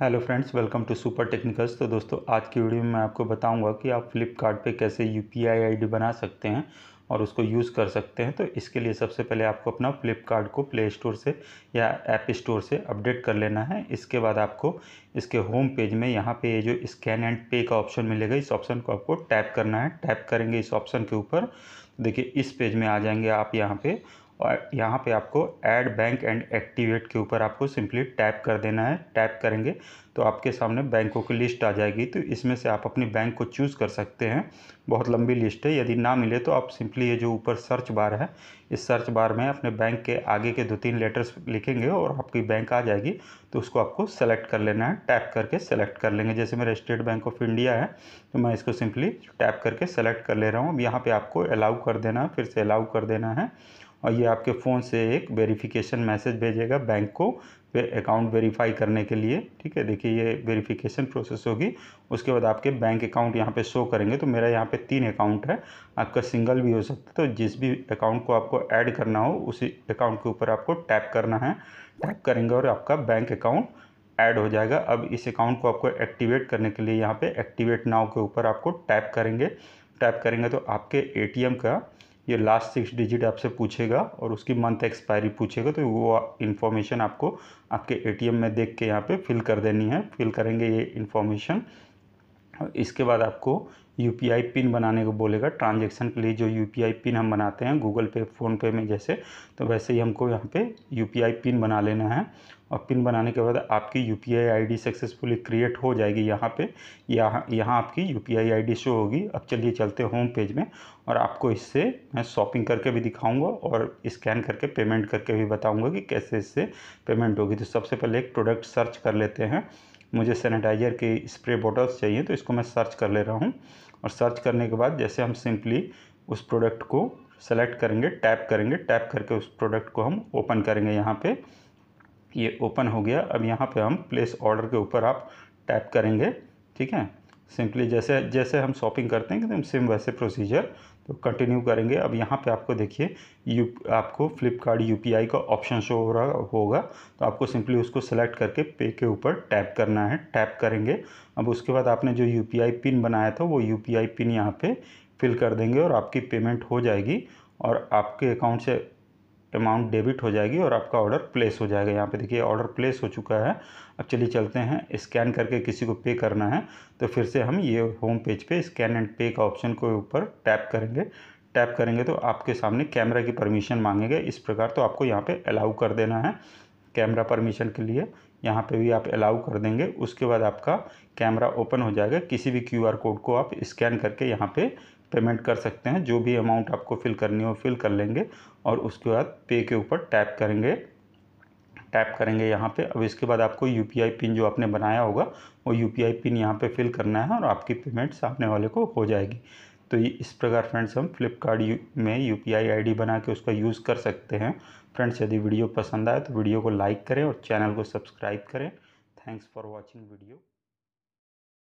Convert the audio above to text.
hello friends welcome to super technicals तो दोस्तों आज की वीडियो में मैं आपको बताऊंगा कि आप फ्लिपकार्ट पे कैसे U P I I D बना सकते हैं और उसको यूज़ कर सकते हैं तो इसके लिए सबसे पहले आपको अपना फ्लिपकार्ट को प्ले स्टोर से या ऐप स्टोर से अपडेट कर लेना है इसके बाद आपको इसके होम पेज में यहाँ पे ये जो स्कैन एंड पे का ऑप्शन मिलेगा इस ऑप्शन को आपको टैप करना है टैप करेंगे इस ऑप्शन के ऊपर देखिए इस पेज में आ जाएंगे आप यहाँ पर और यहाँ पे आपको ऐड बैंक एंड एक्टिवेट के ऊपर आपको सिंपली टैप कर देना है टैप करेंगे तो आपके सामने बैंकों की लिस्ट आ जाएगी तो इसमें से आप अपनी बैंक को चूज़ कर सकते हैं बहुत लंबी लिस्ट है यदि ना मिले तो आप सिंपली ये जो ऊपर सर्च बार है इस सर्च बार में अपने बैंक के आगे के दो तीन लेटर्स लिखेंगे और आपकी बैंक आ जाएगी तो उसको आपको सेलेक्ट कर लेना है टैप करके सेलेक्ट कर लेंगे जैसे मेरा स्टेट बैंक ऑफ इंडिया है तो मैं इसको सिंपली टैप करके सेलेक्ट कर ले रहा हूँ अब यहाँ पर आपको अलाउ कर देना है फिर से अलाउ कर देना है और ये आपके फ़ोन से एक वेरिफिकेशन मैसेज भेजेगा बैंक को अकाउंट वेरीफाई करने के लिए ठीक है देखिए ये वेरिफिकेशन प्रोसेस होगी उसके बाद आपके बैंक अकाउंट यहाँ पे शो करेंगे तो मेरा यहाँ पे तीन अकाउंट है आपका सिंगल भी हो सकता है तो जिस भी अकाउंट को आपको ऐड करना हो उसी अकाउंट के ऊपर आपको टैप करना है टैप करेंगे और आपका बैंक अकाउंट ऐड हो जाएगा अब इस अकाउंट को आपको एक्टिवेट करने के लिए यहाँ पे एक्टिवेट नाव के ऊपर आपको टैप करेंगे टैप करेंगे तो आपके ए का ये लास्ट सिक्स डिजिट आपसे पूछेगा और उसकी मंथ एक्सपायरी पूछेगा तो वो इन्फॉर्मेशन आपको आपके एटीएम में देख के यहाँ पे फिल कर देनी है फिल करेंगे ये इन्फॉर्मेशन इसके बाद आपको यू पिन बनाने को बोलेगा ट्रांजेक्शन के लिए जो यू पिन हम बनाते हैं गूगल पे फ़ोनपे में जैसे तो वैसे ही हमको यहाँ पे यू पिन बना लेना है और पिन बनाने के बाद आपकी U P I successfully create हो जाएगी यहाँ पे यहाँ यहाँ आपकी यू पी आई शो होगी अब चलिए चलते होम पेज में और आपको इससे मैं शॉपिंग करके भी दिखाऊँगा और स्कैन करके पेमेंट करके भी बताऊँगा कि कैसे इससे पेमेंट होगी तो सबसे पहले एक प्रोडक्ट सर्च कर लेते हैं मुझे सैनिटाइज़र के स्प्रे बॉटल्स चाहिए तो इसको मैं सर्च कर ले रहा हूँ और सर्च करने के बाद जैसे हम सिंपली उस प्रोडक्ट को सेलेक्ट करेंगे टैप करेंगे टैप करके उस प्रोडक्ट को हम ओपन करेंगे यहाँ पे ये ओपन हो गया अब यहाँ पे हम प्लेस ऑर्डर के ऊपर आप टैप करेंगे ठीक है सिंपली जैसे जैसे हम शॉपिंग करते हैं एकदम सेम वैसे प्रोसीजर तो कंटिन्यू करेंगे अब यहाँ पे आपको देखिए यू आपको फ्लिपकार्ट यू का ऑप्शन शो हो रहा होगा तो आपको सिंपली उसको सेलेक्ट करके पे के ऊपर टैप करना है टैप करेंगे अब उसके बाद आपने जो यू पिन बनाया था वो यू पिन यहाँ पर फिल कर देंगे और आपकी पेमेंट हो जाएगी और आपके अकाउंट से अमाउंट डेबिट हो जाएगी और आपका ऑर्डर प्लेस हो जाएगा यहाँ पे देखिए ऑर्डर प्लेस हो चुका है अब चलिए चलते हैं स्कैन करके किसी को पे करना है तो फिर से हम ये होम पेज पे स्कैन एंड पे का ऑप्शन को ऊपर टैप करेंगे टैप करेंगे तो आपके सामने कैमरा की परमिशन मांगेंगे इस प्रकार तो आपको यहाँ पर अलाउ कर देना है कैमरा परमिशन के लिए यहाँ पे भी आप अलाउ कर देंगे उसके बाद आपका कैमरा ओपन हो जाएगा किसी भी क्यूआर कोड को आप स्कैन करके यहाँ पे पेमेंट कर सकते हैं जो भी अमाउंट आपको फिल करनी हो फिल कर लेंगे और उसके बाद पे के ऊपर टैप करेंगे टैप करेंगे यहाँ पे अब इसके बाद आपको यू पिन जो आपने बनाया होगा वो यू पिन यहाँ पे फिल करना है और आपकी पेमेंट सामने वाले को हो जाएगी तो इस प्रकार फ्रेंड्स हम फ्लिपकार्ट में यू पी बना के उसका यूज़ कर सकते हैं फ्रेंड्स यदि वीडियो पसंद आए तो वीडियो को लाइक करें और चैनल को सब्सक्राइब करें थैंक्स फॉर वॉचिंग वीडियो